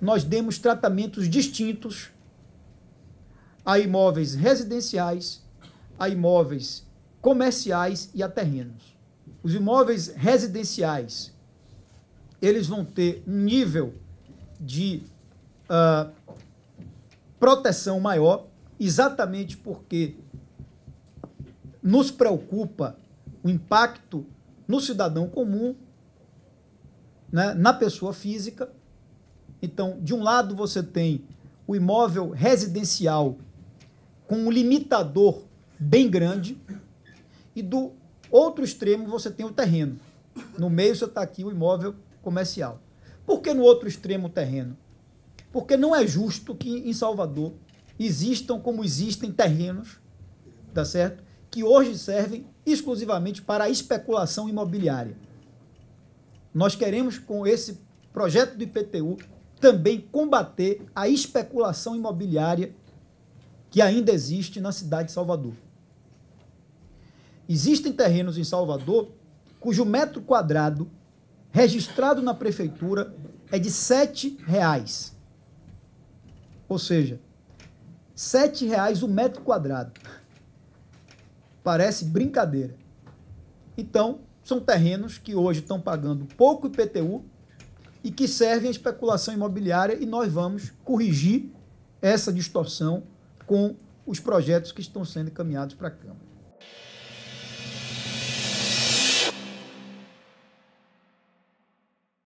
nós demos tratamentos distintos a imóveis residenciais, a imóveis comerciais e a terrenos. Os imóveis residenciais, eles vão ter um nível de uh, proteção maior, exatamente porque nos preocupa o impacto no cidadão comum, né, na pessoa física, então, de um lado você tem o imóvel residencial com um limitador bem grande e do outro extremo você tem o terreno. No meio você está aqui o imóvel comercial. Por que no outro extremo o terreno? Porque não é justo que em Salvador existam como existem terrenos, tá certo? Que hoje servem exclusivamente para a especulação imobiliária. Nós queremos com esse projeto do IPTU também combater a especulação imobiliária que ainda existe na cidade de Salvador. Existem terrenos em Salvador cujo metro quadrado registrado na prefeitura é de R$ reais. Ou seja, R$ reais o metro quadrado. Parece brincadeira. Então, são terrenos que hoje estão pagando pouco IPTU e que servem à especulação imobiliária e nós vamos corrigir essa distorção com os projetos que estão sendo encaminhados para a Câmara.